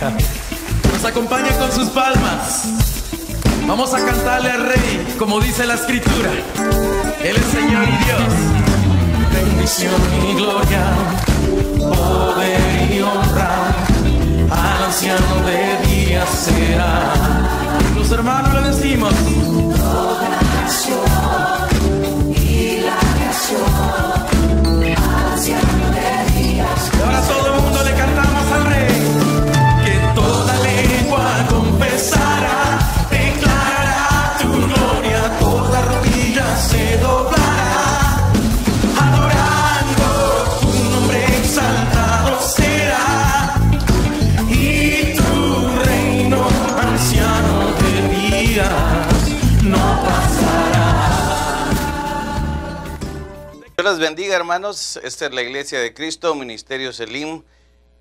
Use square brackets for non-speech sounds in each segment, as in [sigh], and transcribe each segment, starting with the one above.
Nos acompaña con sus palmas. Vamos a cantarle al Rey, como dice la Escritura. Él es Señor y Dios. Bendición y gloria, poder y honra, al anciano de día será. Los hermanos le decimos. bendiga, hermanos. Esta es la Iglesia de Cristo, Ministerio Selim,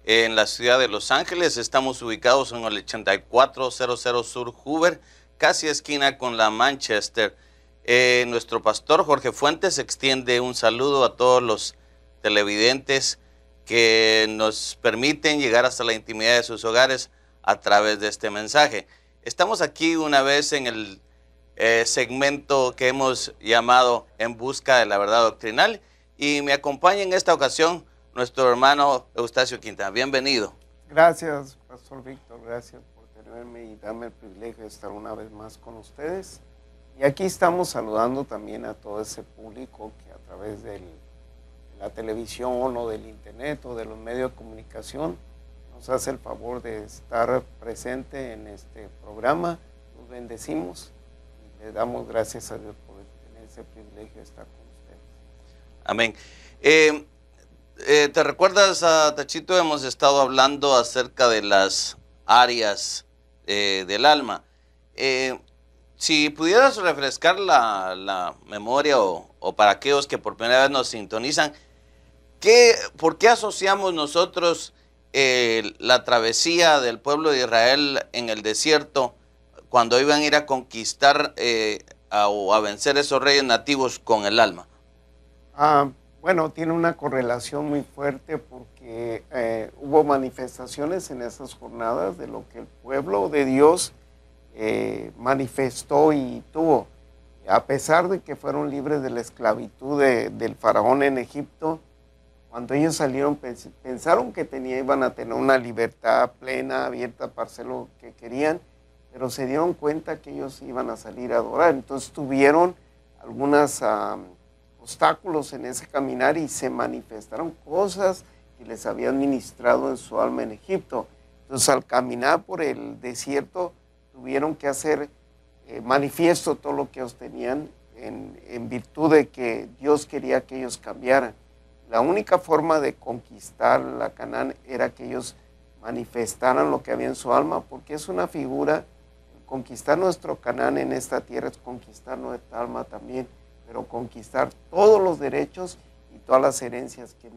en la ciudad de Los Ángeles. Estamos ubicados en el 8400 Sur Hoover, casi esquina con la Manchester. Eh, nuestro pastor Jorge Fuentes extiende un saludo a todos los televidentes que nos permiten llegar hasta la intimidad de sus hogares a través de este mensaje. Estamos aquí una vez en el eh, segmento que hemos llamado En Busca de la Verdad Doctrinal. Y me acompaña en esta ocasión nuestro hermano Eustacio Quintana. Bienvenido. Gracias, Pastor Víctor. Gracias por tenerme y darme el privilegio de estar una vez más con ustedes. Y aquí estamos saludando también a todo ese público que a través de la televisión o del internet o de los medios de comunicación nos hace el favor de estar presente en este programa. Los bendecimos le damos gracias a Dios por tener ese privilegio de estar con usted. Amén. Eh, eh, ¿Te recuerdas, Tachito? Hemos estado hablando acerca de las áreas eh, del alma. si pudieras refrescar la, memoria o, para aquellos que por primera vez nos sintonizan, ¿qué, ¿por qué asociamos nosotros la travesía del pueblo de Israel en el desierto cuando iban a ir a conquistar eh, o a vencer esos reyes nativos con el alma? Ah, bueno, tiene una correlación muy fuerte porque eh, hubo manifestaciones en esas jornadas de lo que el pueblo de Dios eh, manifestó y tuvo. A pesar de que fueron libres de la esclavitud del faraón en Egipto, cuando ellos salieron pensaron que iban a tener una libertad plena, abierta para hacer lo que querían, pero se dieron cuenta que ellos iban a salir a adorar. Entonces tuvieron algunos obstáculos en ese caminar y se manifestaron cosas que les habían ministrado en su alma en Egipto. Entonces al caminar por el desierto tuvieron que hacer eh, manifiesto todo lo que ellos tenían en, virtud de que Dios quería que ellos cambiaran. La única forma de conquistar la Canaán era que ellos manifestaran lo que había en su alma, porque es una figura conquistar nuestro canal en esta tierra es conquistar nuestra alma también, pero conquistar todos los derechos y todas las herencias que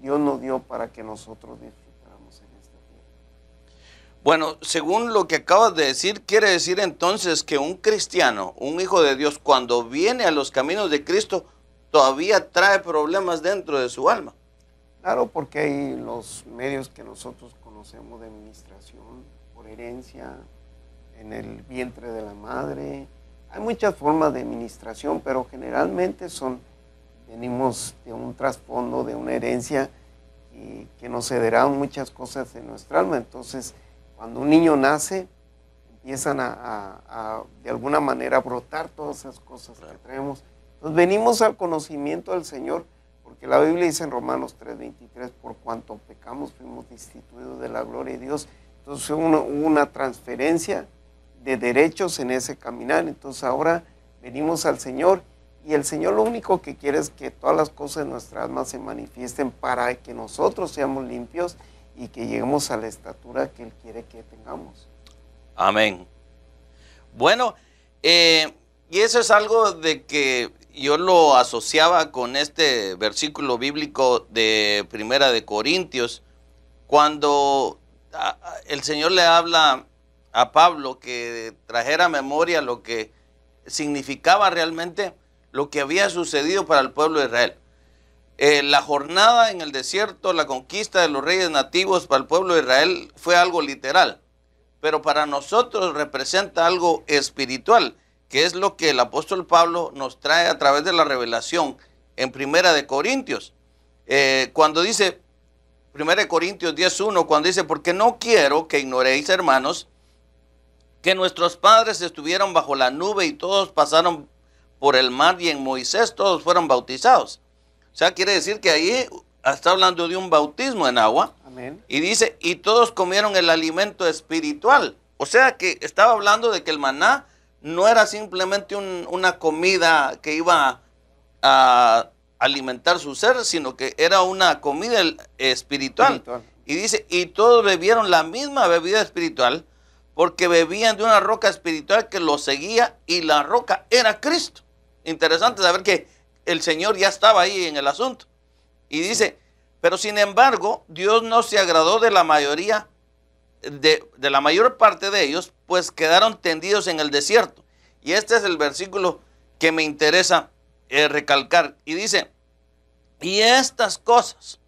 Dios nos dio para que nosotros disfrutáramos en esta tierra. Bueno, según lo que acabas de decir, quiere decir entonces que un cristiano, un hijo de Dios, cuando viene a los caminos de Cristo, todavía trae problemas dentro de su alma. Claro, porque hay los medios que nosotros conocemos de administración, por herencia, en el vientre de la madre. Hay muchas formas de administración, pero generalmente son, venimos de un trasfondo, de una herencia que nos cederán muchas cosas en nuestra alma. Entonces, cuando un niño nace, empiezan a, de alguna manera a brotar todas esas cosas que traemos. Entonces, venimos al conocimiento del Señor, porque la Biblia dice en Romanos 3:23, por cuanto pecamos fuimos destituidos de la gloria de Dios. Entonces, hubo una transferencia de derechos en ese caminar. Entonces ahora venimos al Señor y el Señor lo único que quiere es que todas las cosas de nuestra alma se manifiesten para que nosotros seamos limpios y que lleguemos a la estatura que Él quiere que tengamos. Amén. Bueno, eh, y eso es algo de que yo lo asociaba con este versículo bíblico de Primera de Corintios, cuando el Señor le habla a Pablo que trajera a memoria lo que significaba realmente lo que había sucedido para el pueblo de Israel. Eh, la jornada en el desierto, la conquista de los reyes nativos para el pueblo de Israel fue algo literal, pero para nosotros representa algo espiritual, que es lo que el apóstol Pablo nos trae a través de la revelación en Primera de Corintios. Eh, cuando dice, Primera de Corintios 10.1, cuando dice, porque no quiero que ignoréis, hermanos, que nuestros padres estuvieron bajo la nube y todos pasaron por el mar y en Moisés todos fueron bautizados. O sea, quiere decir que ahí está hablando de un bautismo en agua. Amén. Y dice, y todos comieron el alimento espiritual. O sea que estaba hablando de que el maná no era simplemente una comida que iba a alimentar su ser, sino que era una comida espiritual. Y dice, y todos bebieron la misma bebida espiritual porque bebían de una roca espiritual que los seguía y la roca era Cristo. Interesante saber que el Señor ya estaba ahí en el asunto. Y dice, pero sin embargo, Dios no se agradó de la mayoría, de, la mayor parte de ellos, pues quedaron tendidos en el desierto. Y este es el versículo que me interesa eh, recalcar. Y dice, y estas cosas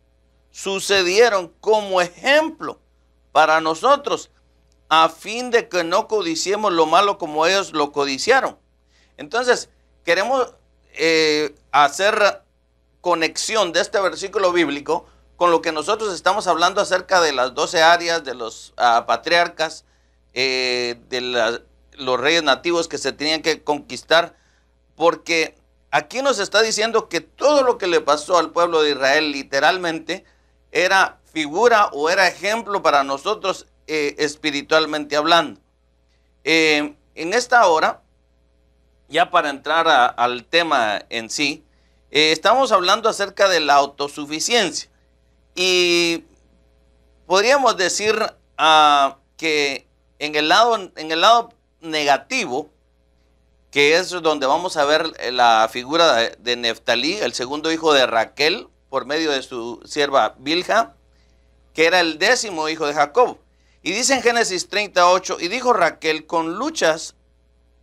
sucedieron como ejemplo para nosotros a fin de que no codiciemos lo malo como ellos lo codiciaron. Entonces, queremos eh, hacer conexión de este versículo bíblico con lo que nosotros estamos hablando acerca de las doce áreas, de los ah, patriarcas, eh, de los reyes nativos que se tenían que conquistar, porque aquí nos está diciendo que todo lo que le pasó al pueblo de Israel literalmente era figura o era ejemplo para nosotros eh, espiritualmente hablando. Eh, en esta hora, ya para entrar al tema en sí, eh, estamos hablando acerca de la autosuficiencia. Y podríamos decir ah, que en el, lado, en el lado negativo, que es donde vamos a ver la figura de, de Neftalí, el segundo hijo de Raquel, por medio de su sierva Bilha, que era el décimo hijo de Jacob. Y dice en Génesis 38, y dijo Raquel, con luchas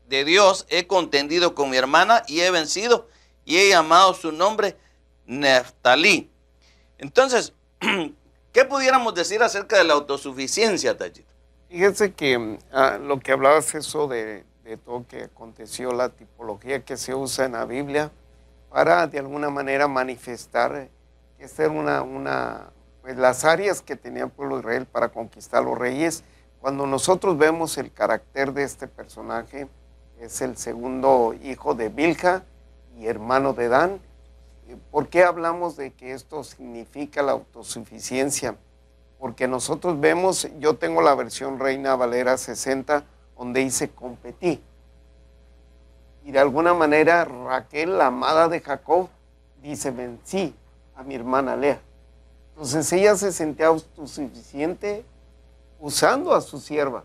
de Dios he contendido con mi hermana y he vencido y he llamado su nombre Neftalí. Entonces, [clears throat] ¿qué pudiéramos decir acerca de la autosuficiencia, Tachito? Fíjense que mm, ah, lo que hablabas eso de, todo que aconteció, la tipología que se usa en la Biblia para de alguna manera manifestar eh, que esta una, pues, las áreas que tenía el pueblo de Israel para conquistar a los reyes. Cuando nosotros vemos el carácter de este personaje, es el segundo hijo de Bilja y hermano de Dan. ¿Por qué hablamos de que esto significa la autosuficiencia? Porque nosotros vemos, yo tengo la versión Reina Valera 60, donde dice competí. Y de alguna manera Raquel, la amada de Jacob, dice vencí a mi hermana Lea. Entonces ella se sentía autosuficiente usando a su sierva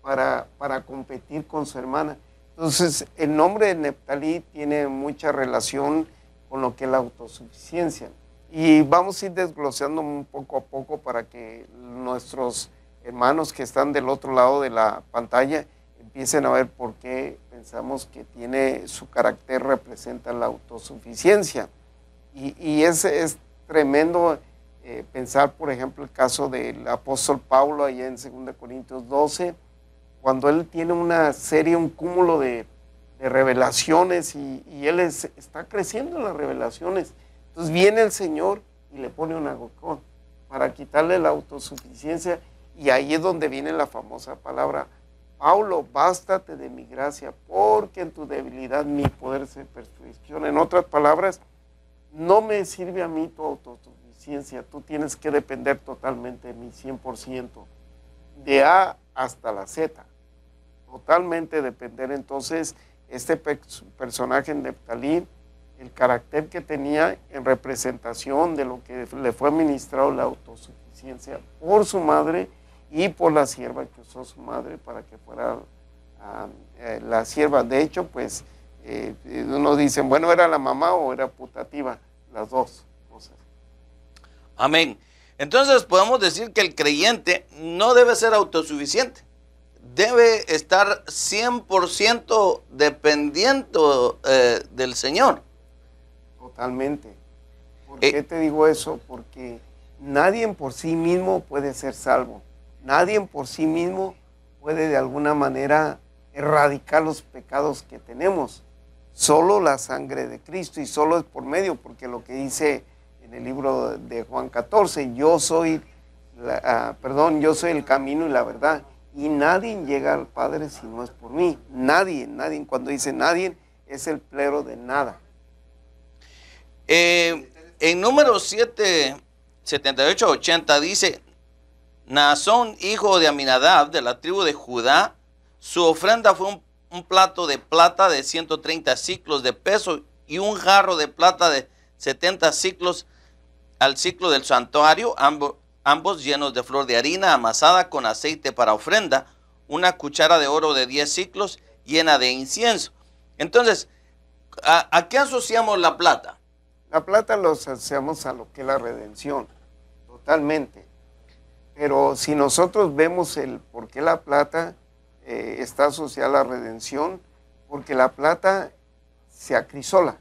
para, para competir con su hermana. Entonces el nombre de Neptalí tiene mucha relación con lo que es la autosuficiencia. Y vamos a ir desglosando un poco a poco para que nuestros hermanos que están del otro lado de la pantalla empiecen a ver por qué pensamos que tiene su carácter representa la autosuficiencia. Y, y es, es tremendo eh, pensar, por ejemplo, el caso del apóstol Pablo allá en 2 Corintios 12, cuando él tiene una serie, un cúmulo de, revelaciones y, él está creciendo en las revelaciones. Entonces viene el Señor y le pone un agocón para quitarle la autosuficiencia y ahí es donde viene la famosa palabra, Paulo, bástate de mi gracia, porque en tu debilidad mi poder se perfecciona. En otras palabras, no me sirve a mí tu autosuficiencia tú tienes que depender totalmente de mi 100%, de A hasta la Z, totalmente depender. Entonces, este personaje en Neptalí, el carácter que tenía en representación de lo que le fue administrado la autosuficiencia por su madre y por la sierva que usó su madre para que fuera ah, eh, la sierva. De hecho, pues, eh, uno dice, bueno, era la mamá o era putativa, las dos. Amén. Entonces podemos decir que el creyente no debe ser autosuficiente. Debe estar 100% dependiente eh, del Señor. Totalmente. ¿Por eh, qué te digo eso? Porque nadie por sí mismo puede ser salvo. Nadie por sí mismo puede de alguna manera erradicar los pecados que tenemos. Solo la sangre de Cristo y solo es por medio, porque lo que dice en el libro de Juan 14, yo soy, ah, perdón, yo soy el camino y la verdad. Y nadie llega al Padre si no es por mí. Nadie, nadie. Cuando dice nadie, es el plero de nada. Eh, en número 7, 78, 80 dice, Nazón, hijo de Aminadab, de la tribu de Judá, su ofrenda fue un, plato de plata de 130 ciclos de peso y un jarro de plata de 70 ciclos al ciclo del santuario, ambos, ambos llenos de flor de harina amasada con aceite para ofrenda, una cuchara de oro de 10 ciclos llena de incienso. Entonces, ¿a, qué asociamos la plata? La plata lo asociamos a lo que es la redención, totalmente. Pero si nosotros vemos el por qué la plata eh, está asociada a la redención, porque la plata se acrisola,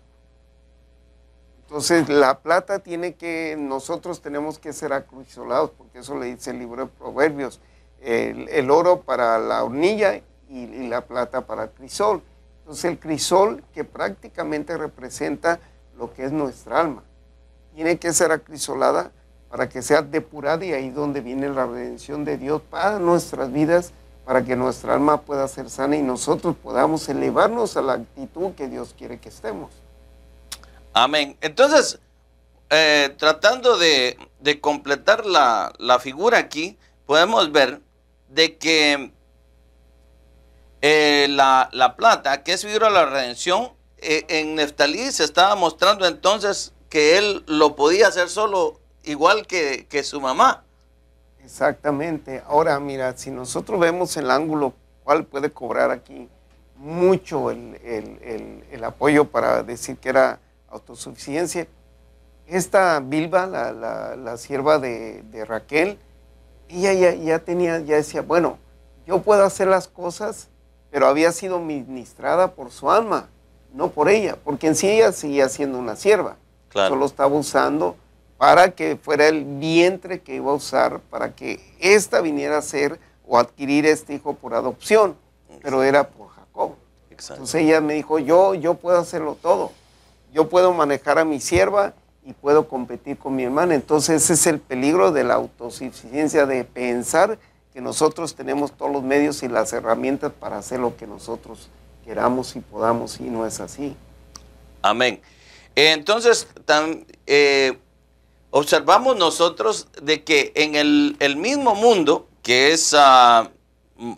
entonces, la plata tiene que, nosotros tenemos que ser acrisolados, porque eso le dice el libro de Proverbios, el, oro para la hornilla y, la plata para el crisol. Entonces, el crisol, que prácticamente representa lo que es nuestra alma, tiene que ser acrisolada para que sea depurada y ahí donde viene la redención de Dios para nuestras vidas, para que nuestra alma pueda ser sana y nosotros podamos elevarnos a la actitud que Dios quiere que estemos. Amén. Entonces, eh, tratando de, completar la, figura aquí, podemos ver de que eh, la, plata, que es libro de la redención, eh, en Neftalí se estaba mostrando entonces que él lo podía hacer solo, igual que, su mamá. Exactamente. Ahora, mira, si nosotros vemos el ángulo, ¿cuál puede cobrar aquí? Mucho el apoyo para decir que era autosuficiencia. Esta Bilba, la, sierva de, Raquel, ella ya, ya, tenía, ya decía, bueno, yo puedo hacer las cosas, pero había sido ministrada por su alma, no por ella, porque en sí ella seguía siendo una sierva. Solo estaba usando para que fuera el vientre que iba a usar para que ésta viniera a ser o adquirir este hijo por adopción, pero era por Jacob. Entonces ella me dijo, yo, yo puedo hacerlo todo yo puedo manejar a mi sierva y puedo competir con mi hermana. Entonces ese es el peligro de la autosuficiencia, de pensar que nosotros tenemos todos los medios y las herramientas para hacer lo que nosotros queramos y podamos, y no es así. Amén. Entonces, tan, eh, observamos nosotros de que en el, mismo mundo que es ah,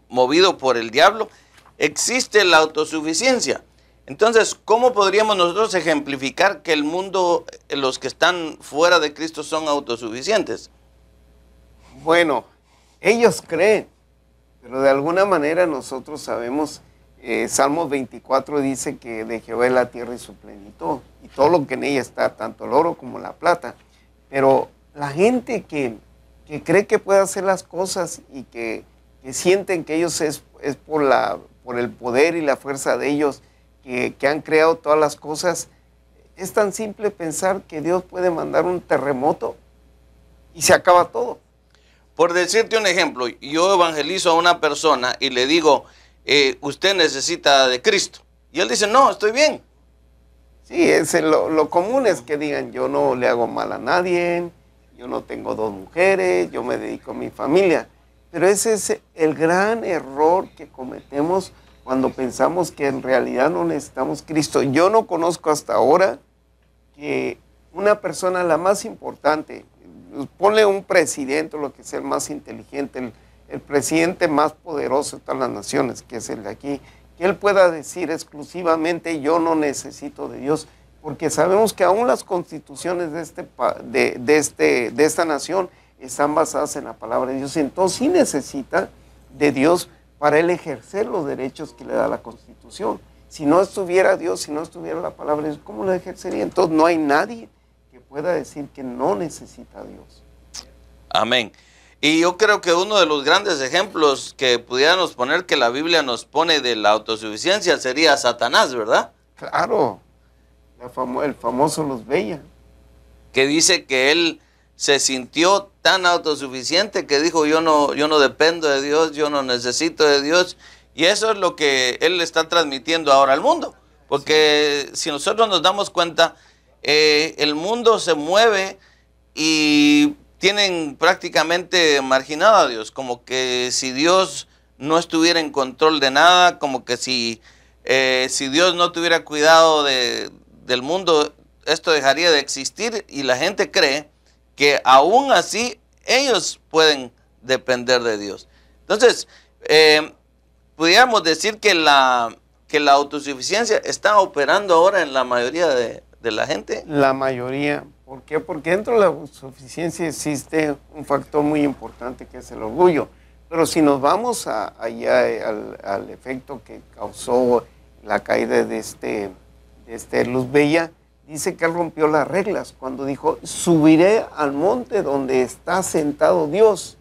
movido por el diablo, existe la autosuficiencia. Entonces, ¿cómo podríamos nosotros ejemplificar que el mundo, eh, los que están fuera de Cristo son autosuficientes? Bueno, ellos creen, pero de alguna manera nosotros sabemos, eh, Salmo Salmos 24 dice que de Jehová es la tierra y su plenitud, y todo lo que en ella está, tanto el oro como la plata. Pero la gente que, cree que puede hacer las cosas y que, sienten que ellos es, por, por el poder y la fuerza de ellos, que, han creado todas las cosas, es tan simple pensar que Dios puede mandar un terremoto y se acaba todo. Por decirte un ejemplo, yo evangelizo a una persona y le digo, eh, usted necesita de Cristo. Y él dice, no, estoy bien. Sí, es lo, lo, común es que digan, yo no le hago mal a nadie, yo no tengo dos mujeres, yo me dedico a mi familia. Pero ese es el gran error que cometemos cuando pensamos que en realidad no necesitamos Cristo. Yo no conozco hasta ahora que una persona la más importante, ponle un presidente, lo que sea el más inteligente, el, presidente más poderoso de todas las naciones, que es el de aquí, que él pueda decir exclusivamente yo no necesito de Dios, porque sabemos que aún las constituciones de, este, de, de, este, de esta nación están basadas en la palabra de Dios, entonces sí necesita de Dios para él ejercer los derechos que le da la Constitución. Si no estuviera Dios, si no estuviera la palabra de Dios, ¿cómo lo ejercería? Entonces no hay nadie que pueda decir que no necesita a Dios. Amén. Y yo creo que uno de los grandes ejemplos que pudiéramos poner que la Biblia nos pone de la autosuficiencia sería Satanás, ¿verdad? Claro, el famoso los Bella. Que dice que él se sintió tan autosuficiente que dijo, yo no, yo no dependo de Dios, yo no necesito de Dios. Y eso es lo que él está transmitiendo ahora al mundo. Porque si nosotros nos damos cuenta, eh, el mundo se mueve y tienen prácticamente marginado a Dios, como que si Dios no estuviera en control de nada, como que si, eh, si Dios no tuviera cuidado de, del mundo, esto dejaría de existir y la gente cree que aún así ellos pueden depender de Dios. Entonces, eh, decir que la, que la autosuficiencia está operando ahora en la mayoría de, la gente. La mayoría. ¿Por qué? Porque dentro de la autosuficiencia existe un factor muy importante que es el orgullo. Pero si nos vamos allá eh, al, efecto que causó la caída de este, de este Luz Bella, dice que él rompió las reglas cuando dijo, subiré al monte donde está sentado Dios.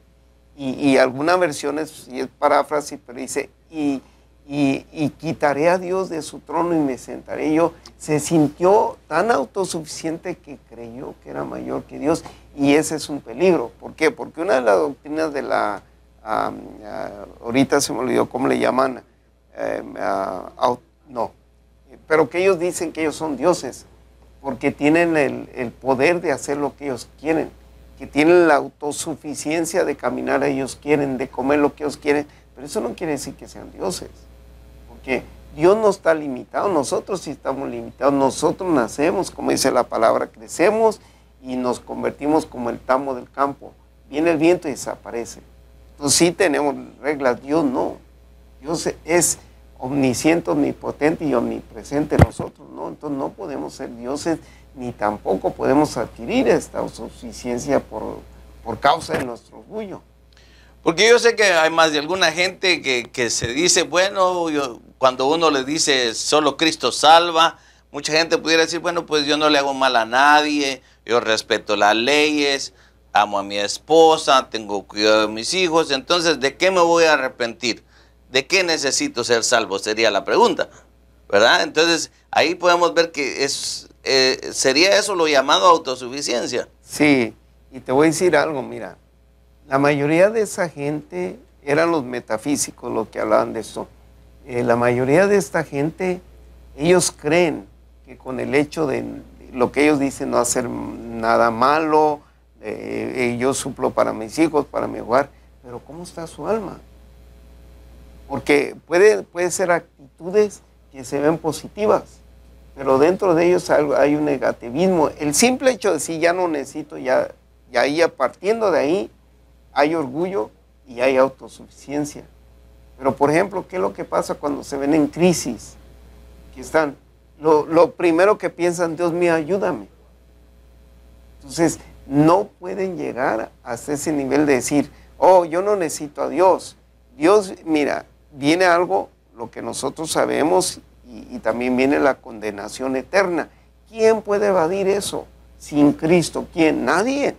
Y, y versión versiones, y es paráfrasis, pero dice, y, quitaré a Dios de su trono y me sentaré yo. Se sintió tan autosuficiente que creyó que era mayor que Dios. Y ese es un peligro. ¿Por qué? Porque una de las doctrinas de la, ah, ahorita se me olvidó cómo le llaman, em, ah, no, pero que ellos dicen que ellos son dioses porque tienen el, poder de hacer lo que ellos quieren, que tienen la autosuficiencia de caminar ellos quieren, de comer lo que ellos quieren, pero eso no quiere decir que sean dioses, porque Dios no está limitado, nosotros sí estamos limitados, nosotros nacemos, como dice la palabra, crecemos y nos convertimos como el tamo del campo, viene el viento y desaparece. Entonces sí tenemos reglas, Dios no, Dios es omnisciente, omnipotente y omnipresente nosotros, ¿no? Entonces no podemos ser dioses ni tampoco podemos adquirir esta suficiencia por, por causa de nuestro orgullo. Porque yo sé que hay más de alguna gente que, que se dice, bueno, yo, cuando uno le dice solo Cristo salva, mucha gente pudiera decir, bueno, pues yo no le hago mal a nadie, yo respeto las leyes, amo a mi esposa, tengo cuidado de mis hijos, entonces, ¿de qué me voy a arrepentir? ¿de qué necesito ser salvo? Sería la pregunta, ¿verdad? Entonces, ahí podemos ver que es, eh, sería eso lo llamado autosuficiencia. Sí, y te voy a decir algo, mira, la mayoría de esa gente eran los metafísicos los que hablaban de eso. Eh, la mayoría de esta gente, ellos creen que con el hecho de lo que ellos dicen no hacer nada malo, eh, yo suplo para mis hijos, para mi hogar, pero ¿cómo está su alma? Porque puede, puede ser actitudes que se ven positivas, pero dentro de ellos hay un negativismo. El simple hecho de decir ya no necesito, ya, ya ahí, partiendo de ahí, hay orgullo y hay autosuficiencia. Pero, por ejemplo, ¿qué es lo que pasa cuando se ven en crisis? Que están, lo, lo primero que piensan, Dios mío, ayúdame. Entonces, no pueden llegar hasta ese nivel de decir, oh, yo no necesito a Dios. Dios, mira, viene algo, lo que nosotros sabemos, y, también viene la condenación eterna. ¿Quién puede evadir eso? Sin Cristo, ¿quién? Nadie.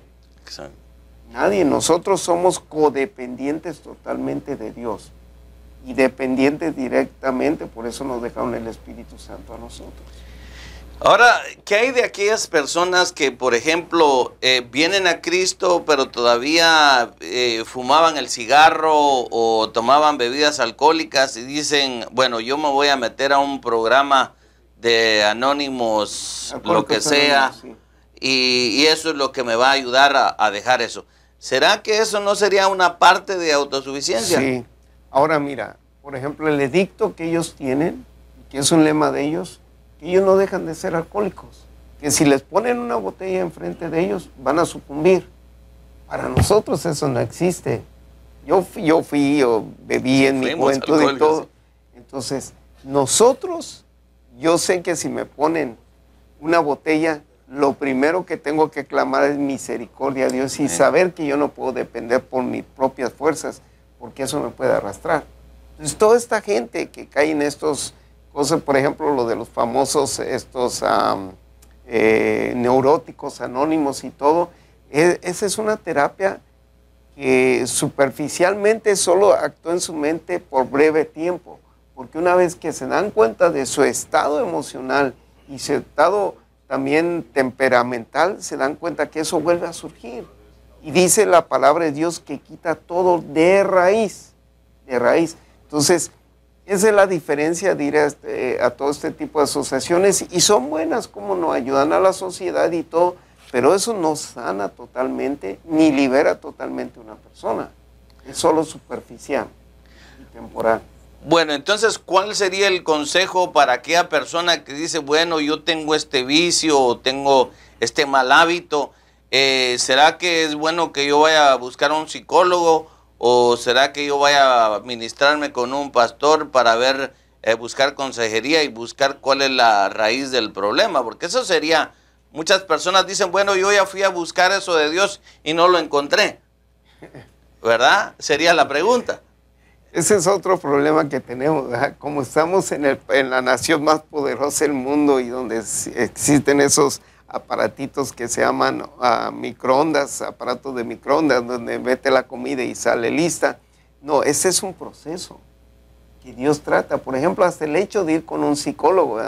Nadie. Nosotros somos codependientes totalmente de Dios y dependientes directamente, por eso nos dejaron el Espíritu Santo a nosotros. Ahora, ¿qué hay de aquellas personas que, por ejemplo, eh, vienen a Cristo pero todavía eh, fumaban el cigarro o tomaban bebidas alcohólicas y dicen, bueno, yo me voy a meter a un programa de anónimos, lo que sea, y, eso es lo que me va a ayudar a, a dejar eso? ¿Será que eso no sería una parte de autosuficiencia? Sí. Ahora mira, por ejemplo, el edicto que ellos tienen, que es un lema de ellos, ellos no dejan de ser alcohólicos, que si les ponen una botella enfrente de ellos van a sucumbir. Para nosotros eso no existe. Yo fui, yo, fui, yo bebí en mi juventud y todo. Entonces, nosotros, yo sé que si me ponen una botella, lo primero que tengo que clamar es misericordia a Dios y saber que yo no puedo depender por mis propias fuerzas, porque eso me puede arrastrar. Entonces, toda esta gente que cae en estos sea, por ejemplo, lo de los famosos estos eh, neuróticos anónimos y todo, e, esa es una terapia que superficialmente solo actúa en su mente por breve tiempo, porque una vez que se dan cuenta de su estado emocional y su estado también temperamental, se dan cuenta que eso vuelve a surgir. Y dice la palabra de Dios que quita todo de raíz, de raíz. Entonces, esa es la diferencia de este, a, todo este tipo de asociaciones y son buenas, como no ayudan a la sociedad y todo, pero eso no sana totalmente ni libera totalmente a una persona. Es solo superficial y temporal. Bueno, entonces, ¿cuál sería el consejo para aquella persona que dice, bueno, yo tengo este vicio o tengo este mal hábito? Eh, ¿Será que es bueno que yo vaya a buscar a un psicólogo? ¿O será que yo vaya a ministrarme con un pastor para ver, eh, buscar consejería y buscar cuál es la raíz del problema? Porque eso sería, muchas personas dicen, bueno, yo ya fui a buscar eso de Dios y no lo encontré. ¿Verdad? Sería la pregunta. Ese es otro problema que tenemos, Como estamos en, en la nación más poderosa del mundo y donde existen esos aparatitos que se llaman ah, microondas, aparatos de microondas, donde mete la comida y sale lista. No, ese es un proceso que Dios trata. Por ejemplo, hasta el hecho de ir con un psicólogo.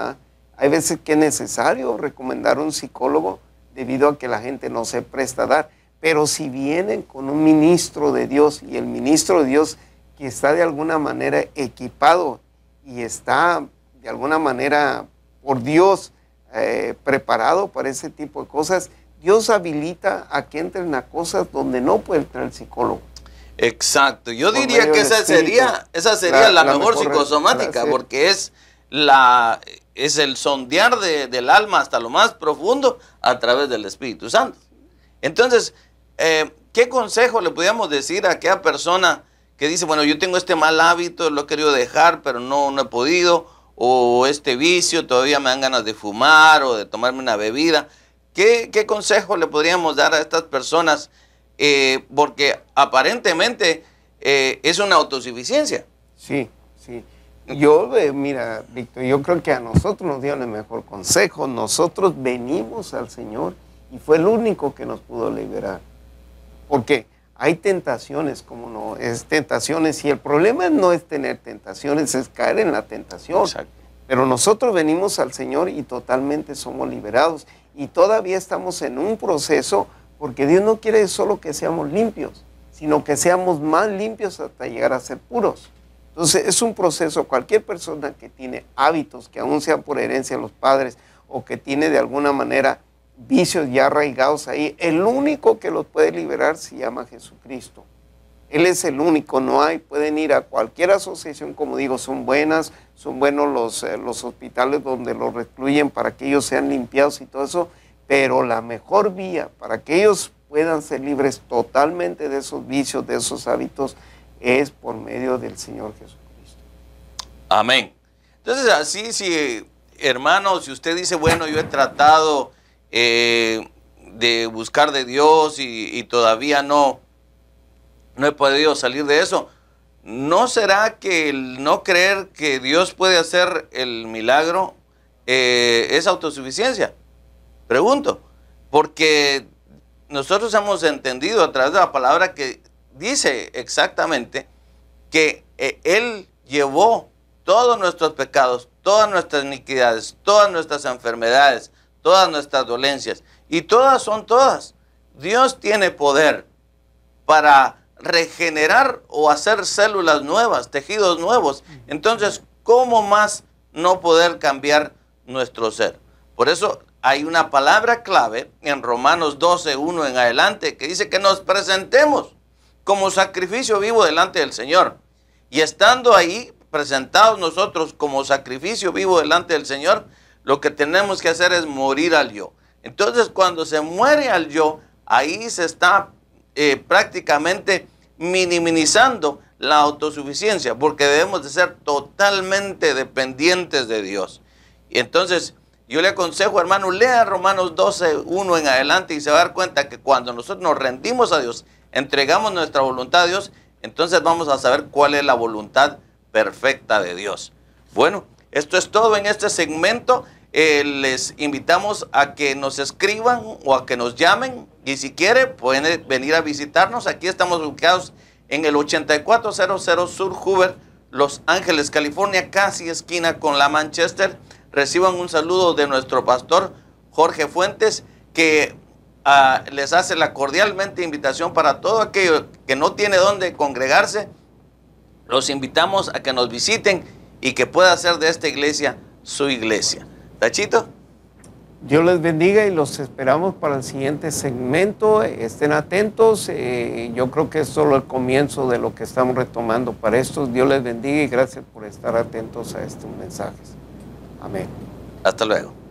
Hay veces que es necesario recomendar un psicólogo debido a que la gente no se presta a dar. Pero si vienen con un ministro de Dios y el ministro de Dios que está de alguna manera equipado y está de alguna manera por Dios eh, preparado para ese tipo de cosas. Dios habilita a que entren a cosas donde no puede entrar el psicólogo. Exacto. Yo diría que esa sería, esa sería la, mejor, psicosomática, porque es la es el sondear del alma hasta lo más profundo a través del Espíritu Santo. Entonces, eh, ¿qué consejo le podríamos decir a aquella persona que dice, bueno, yo tengo este mal hábito, lo he querido dejar, pero no, no he podido, o este vicio, todavía me dan ganas de fumar o de tomarme una bebida. ¿Qué, consejo le podríamos dar a estas personas? Eh, porque aparentemente eh, es una autosuficiencia. Sí, sí. Yo, eh, mira, Víctor, yo creo que a nosotros nos dieron el mejor consejo. Nosotros venimos al Señor y fue el único que nos pudo liberar. ¿Por qué? Hay tentaciones, como no, es tentaciones y el problema no es tener tentaciones, es caer en la tentación. Pero nosotros venimos al Señor y totalmente somos liberados y todavía estamos en un proceso porque Dios no quiere solo que seamos limpios, sino que seamos más limpios hasta llegar a ser puros. Entonces es un proceso, cualquier persona que tiene hábitos que aún sean por herencia de los padres o que tiene de alguna manera vicios ya arraigados ahí. El único que los puede liberar se llama Jesucristo. Él es el único, no hay, pueden ir a cualquier asociación, como digo, son buenas, son buenos los, eh, los hospitales donde los recluyen para que ellos sean limpiados y todo eso, pero la mejor vía para que ellos puedan ser libres totalmente de esos vicios, de esos hábitos, es por medio del Señor Jesucristo. Amén. Entonces, así, si, hermano, si usted dice, bueno, yo he tratado eh, de buscar de Dios y, todavía no, no he podido salir de eso. ¿No será que el no creer que Dios puede hacer el milagro eh, es autosuficiencia? Pregunto, porque nosotros hemos entendido a través de la palabra que dice exactamente que eh, Él llevó todos nuestros pecados, todas nuestras iniquidades, todas nuestras enfermedades, todas nuestras dolencias. Y todas son todas. Dios tiene poder para regenerar o hacer células nuevas, tejidos nuevos. Entonces, ¿cómo más no poder cambiar nuestro ser? Por eso hay una palabra clave en Romanos 12, 1 en adelante, que dice que nos presentemos como sacrificio vivo delante del Señor. Y estando ahí presentados nosotros como sacrificio vivo delante del Señor, lo que tenemos que hacer es morir al yo. Entonces cuando se muere al yo, ahí se está eh, prácticamente minimizando la autosuficiencia, porque debemos de ser totalmente dependientes de Dios. Y entonces yo le aconsejo, hermano, lea Romanos 12, 1 en adelante y se va a dar cuenta que cuando nosotros nos rendimos a Dios, entregamos nuestra voluntad a Dios, entonces vamos a saber cuál es la voluntad perfecta de Dios. Bueno, esto es todo en este segmento. Eh, les invitamos a que nos escriban o a que nos llamen y si quiere pueden eh, venir a visitarnos. Aquí estamos ubicados en el 8400 Sur Hoover, Los Ángeles, California, casi esquina con la Manchester. Reciban un saludo de nuestro pastor Jorge Fuentes que ah, les hace la cordialmente invitación para todo aquello que no tiene dónde congregarse. Los invitamos a que nos visiten y que pueda hacer de esta iglesia su iglesia. Chito? Dios les bendiga y los esperamos para el siguiente segmento. Estén atentos. Eh, yo creo que es solo el comienzo de lo que estamos retomando para estos. Dios les bendiga y gracias por estar atentos a estos mensajes. Amén. Hasta luego.